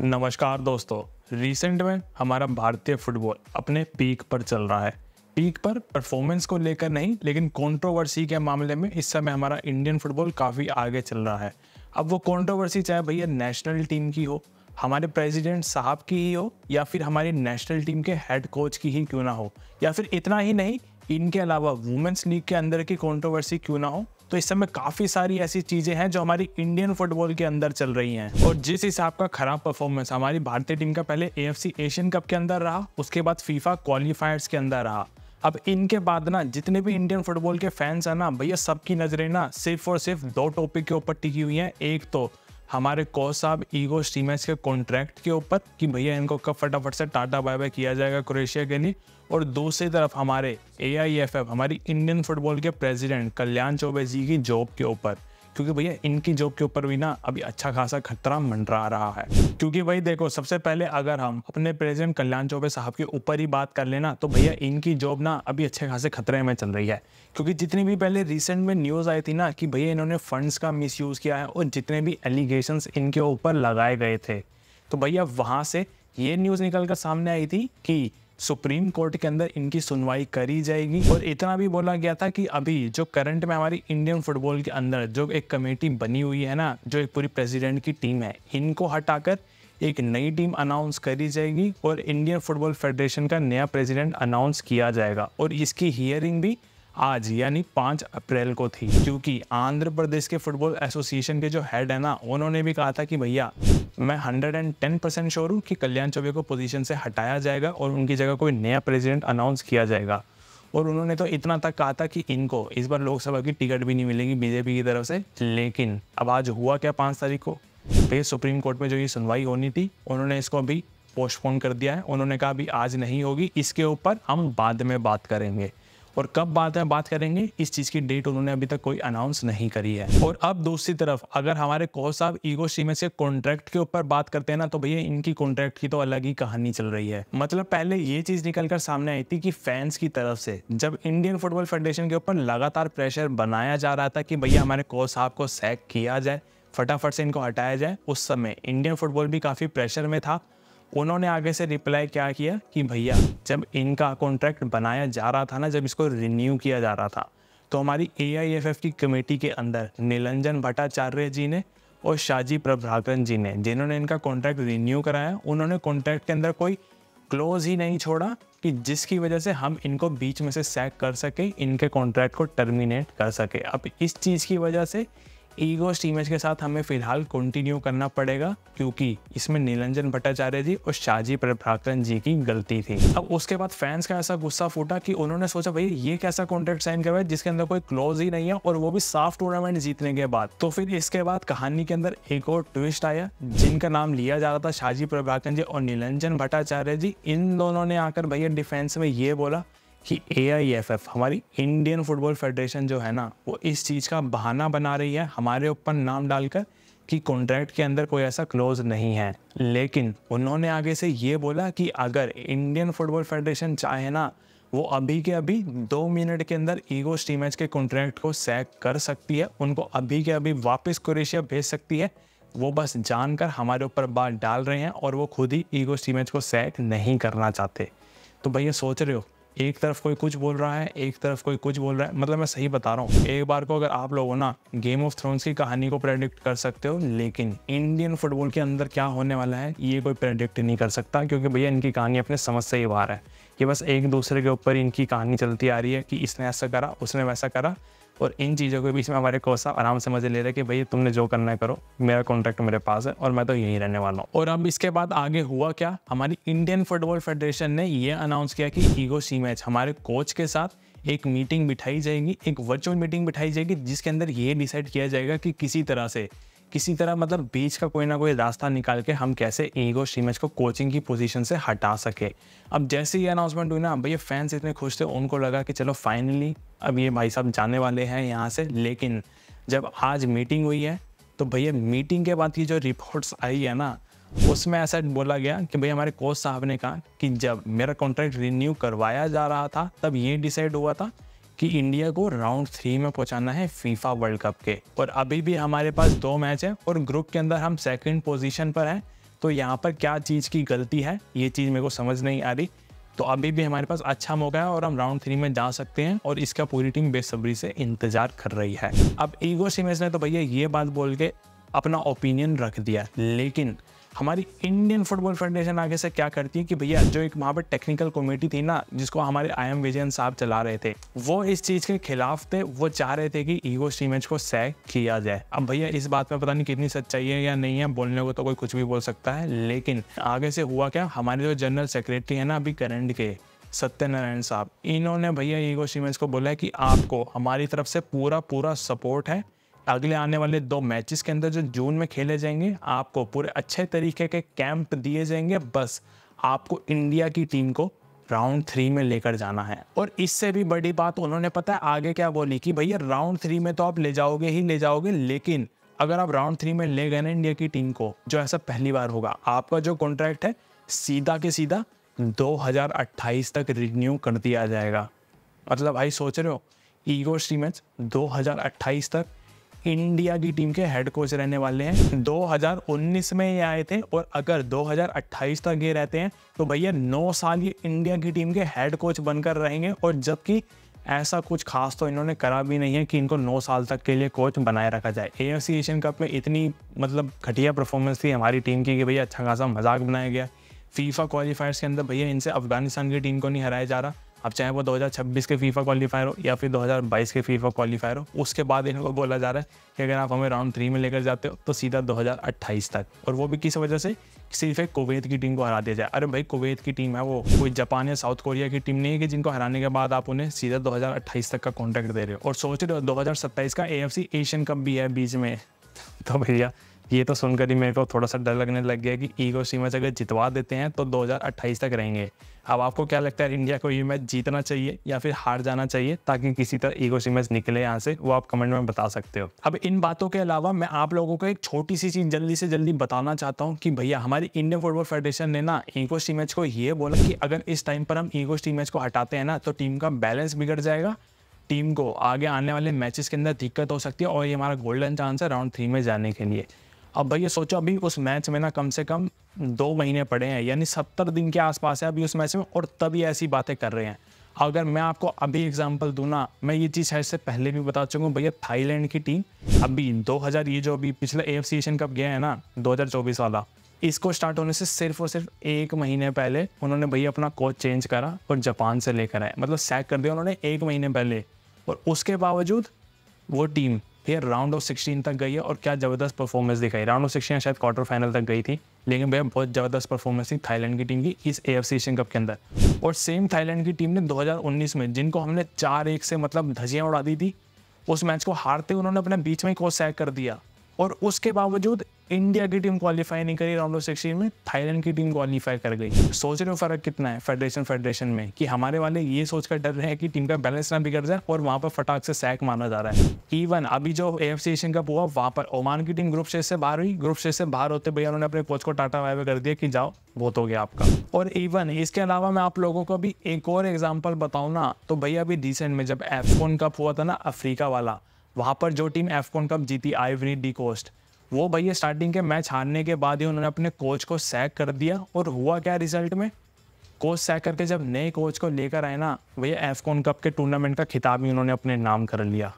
नमस्कार दोस्तों रिसेंट में हमारा भारतीय फुटबॉल अपने पीक पर चल रहा है पीक पर परफॉर्मेंस को लेकर नहीं लेकिन कंट्रोवर्सी के मामले में इस समय हमारा इंडियन फुटबॉल काफ़ी आगे चल रहा है अब वो कंट्रोवर्सी चाहे भैया नेशनल टीम की हो हमारे प्रेसिडेंट साहब की ही हो या फिर हमारी नेशनल टीम के हेड कोच की ही क्यों ना हो या फिर इतना ही नहीं इनके अलावा वुमेंस लीग के अंदर की कंट्रोवर्सी क्यों ना हो तो इस समय काफ़ी सारी ऐसी चीज़ें हैं जो हमारी इंडियन फुटबॉल के अंदर चल रही हैं और जिस हिसाब का खराब परफॉर्मेंस हमारी भारतीय टीम का पहले ए एशियन कप के अंदर रहा उसके बाद फीफा क्वालिफायर्स के अंदर रहा अब इनके बाद ना जितने भी इंडियन फुटबॉल के फैंस हैं ना भैया सबकी नज़रें ना सिर्फ और सिर्फ दो टॉपिक के ऊपर टिकी हुई हैं एक तो हमारे कोच साहब ईगो स्टीमेस के कॉन्ट्रैक्ट के ऊपर कि भैया इनको कब फटाफट से टाटा बाय बाय किया जाएगा क्रोएशिया के लिए और दूसरी तरफ हमारे ए हमारी इंडियन फुटबॉल के प्रेसिडेंट कल्याण चौबे जी की जॉब के ऊपर क्योंकि भैया इनकी जॉब के ऊपर भी ना अभी अच्छा खासा खतरा मंडरा रहा है क्योंकि भाई देखो सबसे पहले अगर हम अपने प्रेसिडेंट कल्याण चौबे साहब के ऊपर ही बात कर लेना तो भैया इनकी जॉब ना अभी अच्छे खासे खतरे में चल रही है क्योंकि जितनी भी पहले रिसेंट में न्यूज़ आई थी ना कि भैया इन्होंने फंड्स का मिस किया है और जितने भी एलिगेशन इनके ऊपर लगाए गए थे तो भैया वहाँ से ये न्यूज़ निकल कर सामने आई थी कि सुप्रीम कोर्ट के अंदर इनकी सुनवाई करी जाएगी और इतना भी बोला गया था कि अभी जो करंट में हमारी इंडियन फुटबॉल के अंदर जो एक कमेटी बनी हुई है ना जो एक पूरी प्रेसिडेंट की टीम है इनको हटाकर एक नई टीम अनाउंस करी जाएगी और इंडियन फुटबॉल फेडरेशन का नया प्रेसिडेंट अनाउंस किया जाएगा और इसकी हियरिंग भी आज यानी पाँच अप्रैल को थी क्योंकि आंध्र प्रदेश के फुटबॉल एसोसिएशन के जो हेड है ना उन्होंने भी कहा था कि भैया मैं 110 परसेंट श्योर हूँ कि कल्याण चौबे को पोजीशन से हटाया जाएगा और उनकी जगह कोई नया प्रेसिडेंट अनाउंस किया जाएगा और उन्होंने तो इतना तक कहा था कि इनको इस बार लोकसभा की टिकट भी नहीं मिलेगी बीजेपी की तरफ से लेकिन अब आज हुआ क्या पाँच तारीख को फिर सुप्रीम कोर्ट में जो ये सुनवाई होनी थी उन्होंने इसको अभी पोस्टपोन कर दिया है उन्होंने कहा अभी आज नहीं होगी इसके ऊपर हम बाद में बात करेंगे और कब बात है बात करेंगे इस चीज़ की डेट उन्होंने अभी तक कोई अनाउंस नहीं करी है और अब दूसरी तरफ अगर हमारे कोच साहब ईगो सीमेंस के कॉन्ट्रैक्ट के ऊपर बात करते हैं ना तो भैया इनकी कॉन्ट्रैक्ट की तो अलग ही कहानी चल रही है मतलब पहले ये चीज़ निकलकर सामने आई थी कि फैंस की तरफ से जब इंडियन फुटबॉल फेडरेशन के ऊपर लगातार प्रेशर बनाया जा रहा था कि भैया हमारे कोच साहब को सैक किया जाए फटाफट से इनको हटाया जाए उस समय इंडियन फुटबॉल भी काफ़ी प्रेशर में था उन्होंने आगे से रिप्लाई क्या किया कि भैया जब इनका कॉन्ट्रैक्ट बनाया जा रहा था ना जब इसको रिन्यू किया जा रहा था तो हमारी ए की कमेटी के अंदर निलंजन भट्टाचार्य जी ने और शाजी प्रभाकरण जी ने जिन्होंने इनका कॉन्ट्रैक्ट रिन्यू कराया उन्होंने कॉन्ट्रैक्ट के अंदर कोई क्लोज ही नहीं छोड़ा कि जिसकी वजह से हम इनको बीच में से सैक कर सके इनके कॉन्ट्रैक्ट को टर्मिनेट कर सके अब इस चीज़ की वजह से ईगो स्टीमेज के साथ हमें फिलहाल कंटिन्यू करना पड़ेगा क्योंकि इसमें नीलंजन भट्टाचार्य जी और शाहजी प्रभाकरण जी की गलती थी अब उसके बाद फैंस का ऐसा गुस्सा फूटा कि उन्होंने सोचा भाई ये कैसा कॉन्ट्रैक्ट साइन करवाया जिसके अंदर कोई क्लोज ही नहीं है और वो भी साफ टूर्नामेंट जीतने के बाद तो फिर इसके बाद कहानी के अंदर एक और ट्विस्ट आया जिनका नाम लिया जा रहा था शाहजी प्रभाकरण जी और नीलंजन भट्टाचार्य जी इन दोनों ने आकर भैया डिफेंस में ये बोला कि ए e हमारी इंडियन फुटबॉल फेडरेशन जो है ना वो इस चीज़ का बहाना बना रही है हमारे ऊपर नाम डालकर कि कॉन्ट्रैक्ट के अंदर कोई ऐसा क्लोज नहीं है लेकिन उन्होंने आगे से ये बोला कि अगर इंडियन फुटबॉल फेडरेशन चाहे ना वो अभी के अभी दो मिनट के अंदर ईगो स्टीमेज के कॉन्ट्रैक्ट को सैक कर सकती है उनको अभी के अभी वापस क्रोएशिया भेज सकती है वो बस जानकर हमारे ऊपर बात डाल रहे हैं और वो खुद ही ईगो स्टीमेज को सैक नहीं करना चाहते तो भैया सोच रहे हो एक तरफ कोई कुछ बोल रहा है एक तरफ कोई कुछ बोल रहा है मतलब मैं सही बता रहा हूँ एक बार को अगर आप लोगों ना गेम ऑफ थ्रोन्स की कहानी को प्रेडिक्ट कर सकते हो लेकिन इंडियन फुटबॉल के अंदर क्या होने वाला है ये कोई प्रेडिक्ट नहीं कर सकता क्योंकि भैया इनकी कहानी अपने समझ से ही बाहर है कि बस एक दूसरे के ऊपर इनकी कहानी चलती आ रही है कि इसने ऐसा करा उसने वैसा करा और इन चीज़ों के बीच में हमारे कोच साहब आराम से मजे ले रहे कि भैया तुमने जो करना है करो मेरा कॉन्ट्रैक्ट मेरे पास है और मैं तो यही रहने वाला हूँ और अब इसके बाद आगे हुआ क्या हमारी इंडियन फुटबॉल फेडरेशन ने यह अनाउंस किया कि ईगो सी मैच हमारे कोच के साथ एक मीटिंग बिठाई जाएगी एक वर्चुअल मीटिंग बिठाई जाएगी जिसके अंदर ये डिसाइड किया जाएगा कि किसी तरह से किसी तरह मतलब बीच का कोई ना कोई रास्ता निकाल के हम कैसे ईगो श्रीमच को कोचिंग की पोजीशन से हटा सके अब जैसे ही अनाउंसमेंट हुई ना भैया फैंस इतने खुश थे उनको लगा कि चलो फाइनली अब ये भाई साहब जाने वाले हैं यहाँ से लेकिन जब आज मीटिंग हुई है तो भैया मीटिंग के बाद की जो रिपोर्ट्स आई है ना उसमें ऐसा बोला गया कि भाई हमारे कोच साहब ने कहा कि जब मेरा कॉन्ट्रैक्ट रिन्यू करवाया जा रहा था तब ये डिसाइड हुआ था कि इंडिया को राउंड थ्री में पहुंचाना है फीफा वर्ल्ड कप के और अभी भी हमारे पास दो मैच हैं और ग्रुप के अंदर हम सेकंड पोजीशन पर हैं तो यहाँ पर क्या चीज़ की गलती है ये चीज़ मेरे को समझ नहीं आ रही तो अभी भी हमारे पास अच्छा मौका है और हम राउंड थ्री में जा सकते हैं और इसका पूरी टीम बेसब्री से इंतजार कर रही है अब ईगो सिमेज ने तो भैया ये बात बोल के अपना ओपिनियन रख दिया लेकिन हमारी इंडियन फुटबॉल फेडरेशन आगे से क्या करती है कि भैया जो एक वहाँ पर टेक्निकल कमेटी थी ना जिसको हमारे आई एम विजयन साहब चला रहे थे वो इस चीज़ के खिलाफ थे वो चाह रहे थे कि ईगो स्टीमेज को सैक किया जाए अब भैया इस बात में पता नहीं कितनी सच्चाई है या नहीं है बोलने को तो कोई कुछ भी बोल सकता है लेकिन आगे से हुआ क्या हमारे जो जनरल सेक्रेटरी है ना अभी करंट के सत्यनारायण साहब इन्होंने भैया ईगो स्टीमेज को बोला है कि आपको हमारी तरफ से पूरा पूरा सपोर्ट है अगले आने वाले दो मैचेस के अंदर जो जून में खेले जाएंगे आपको पूरे अच्छे तरीके के कैंप दिए जाएंगे बस आपको इंडिया की टीम को राउंड थ्री में लेकर जाना है और इससे भी बड़ी बात उन्होंने पता है आगे क्या बोली कि भैया राउंड थ्री में तो आप ले जाओगे ही ले जाओगे लेकिन अगर आप राउंड थ्री में ले गए ना इंडिया की टीम को जो ऐसा पहली बार होगा आपका जो कॉन्ट्रैक्ट है सीधा के सीधा 2028 तक रिन्यू कर दिया जाएगा मतलब भाई सोच रहे हो ईगो श्रीमच 2028 तक इंडिया की टीम के हेड कोच रहने वाले हैं 2019 में ये आए थे और अगर 2028 तक ये रहते हैं तो भैया नौ साल ये इंडिया की टीम के हेड कोच बनकर रहेंगे और जबकि ऐसा कुछ खास तो इन्होंने करा भी नहीं है कि इनको नौ साल तक के लिए कोच बनाए रखा जाए ए एशियन कप में इतनी मतलब घटिया परफॉर्मेंस थी हमारी टीम की कि भैया अच्छा खासा मजाक बनाया गया फीफा क्वालिफायर्स के अंदर भैया इनसे अफगानिस्तान की टीम को नहीं हराया जा रहा अब चाहे वो 2026 के फीफा क्वालिफायर हो या फिर 2022 के फीफा क्वालिफायर हो उसके बाद इनको बोला जा रहा है कि अगर आप हमें राउंड थ्री में लेकर जाते हो तो सीधा 2028 तक और वो भी किस वजह से सिर्फ एक कुवैत की टीम को हरा दिया जाए अरे भाई कुवैत की टीम है वो कोई जापान या साउथ कोरिया की टीम नहीं है कि जिनको हराने के बाद आप उन्हें सीधा 2028 तक का कॉन्ट्रैक्ट दे रहे हो और सोच रहे हो दो का ए एशियन कप भी है बीच में तो भैया ये तो सुनकर ही मेरे को थोड़ा सा डर लगने लग गया कि ईगो सीमेंस अगर जितवा देते हैं तो 2028 तक रहेंगे अब आपको क्या लगता है इंडिया को ये मैच जीतना चाहिए या फिर हार जाना चाहिए ताकि किसी तरह ईगो सीमेंस निकले यहाँ से वो आप कमेंट में बता सकते हो अब इन बातों के अलावा मैं आप लोगों को एक छोटी सी चीज़ जल्दी से जल्दी बताना चाहता हूँ कि भैया हमारी इंडियन फुटबॉल फेडरेशन ने ना ईगो सीमेंस को ये बोला कि अगर इस टाइम पर हम ईगो सीमेंस को हटाते हैं ना तो टीम का बैलेंस बिगड़ जाएगा टीम को आगे आने वाले मैचेस के अंदर दिक्कत हो सकती है और ये हमारा गोल्डन चांस है राउंड थ्री में जाने के लिए अब भैया सोचो अभी उस मैच में ना कम से कम दो महीने पड़े हैं यानी सत्तर दिन के आसपास है अभी उस मैच में और तभी ऐसी बातें कर रहे हैं अगर मैं आपको अभी एग्जांपल दूँ ना मैं ये चीज़ शायद से पहले भी बता चुका हूँ भैया थाईलैंड की टीम अभी 2000 ये जो अभी पिछले एफ एशियन कप गया है ना 2024 वाला इसको स्टार्ट होने से सिर्फ और सिर्फ एक महीने पहले उन्होंने भैया अपना कोच चेंज करा और जापान से लेकर आए मतलब सैक कर दिया उन्होंने एक महीने पहले और उसके बावजूद वो टीम फिर राउंड ऑफ सिक्सटीन तक गई है और क्या ज़बरदस्त परफॉर्मेंस दिखाई राउंड ऑफ सिक्सटीन शायद क्वार्टर फाइनल तक गई थी लेकिन भैया बहुत ज़बरदस्त परफॉर्मेंस थी थाईलैंड की टीम की इस ए एफ एशियन कप के अंदर और सेम थाईलैंड की टीम ने 2019 में जिनको हमने चार एक से मतलब धजियाँ उड़ा दी थी उस मैच को हारते उन्होंने अपने बीच में ही कोच सैक कर दिया और उसके बावजूद इंडिया की टीम क्वालिफाई नहीं करी राउंड ऑफ सिक्सटीन में थाईलैंड की टीम क्वालिफाई कर गई सोच रहे हो फर्क कितना है फेडरेशन फेडरेशन में कि हमारे वाले ये सोचकर डर रहे हैं कि टीम का बैलेंस ना बिगड़ जाए और वहाँ पर फटाक से सैक माना जा रहा है इवन अभी जो A F C Asian cup हुआ वहाँ पर ओमान की टीम ग्रुप शेष से बाहर हुई ग्रुप शेष से बाहर होते भैया उन्होंने अपने कोच को टाटा वाइव कर दिया कि जाओ बहुत हो गया आपका और इवन इसके अलावा मैं आप लोगों को अभी एक और एग्जाम्पल बताऊँ ना तो भैया अभी रिसेंट में जब एफ कप हुआ था ना अफ्रीका वाला वहाँ पर जो टीम एफ कॉन कप जीती आइवरी डी कोस्ट वो भैया स्टार्टिंग के मैच हारने के बाद ही उन्होंने अपने कोच को सैक कर दिया और हुआ क्या रिजल्ट में कोच सैक करके जब नए कोच को लेकर आए ना भैया एफ कॉन कप के टूर्नामेंट का खिताब ही उन्होंने अपने नाम कर लिया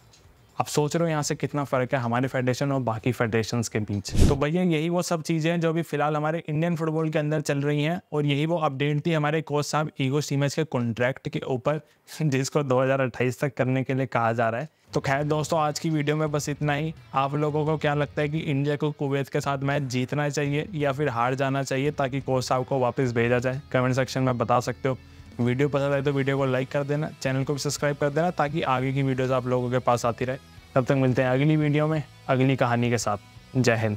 आप सोच रहे हो यहाँ से कितना फ़र्क है हमारे फेडरेशन और बाकी फेडरेशन के बीच तो भैया यही वो सब चीज़ें जो अभी फिलहाल हमारे इंडियन फुटबॉल के अंदर चल रही हैं और यही वो अपडेट थी हमारे कोच साहब ईगो सीमेज के कॉन्ट्रैक्ट के ऊपर जिसको 2028 तक करने के लिए कहा जा रहा है तो खैर दोस्तों आज की वीडियो में बस इतना ही आप लोगों को क्या लगता है कि इंडिया को कुवैत के साथ मैच जीतना चाहिए या फिर हार जाना चाहिए ताकि कोच साहब को वापस भेजा जाए कमेंट सेक्शन में बता सकते हो वीडियो पसंद आए तो वीडियो को लाइक कर देना चैनल को भी सब्सक्राइब कर देना ताकि आगे की वीडियोज़ आप लोगों के पास आती रहे तब तक मिलते हैं अगली वीडियो में अगली कहानी के साथ जय हिंद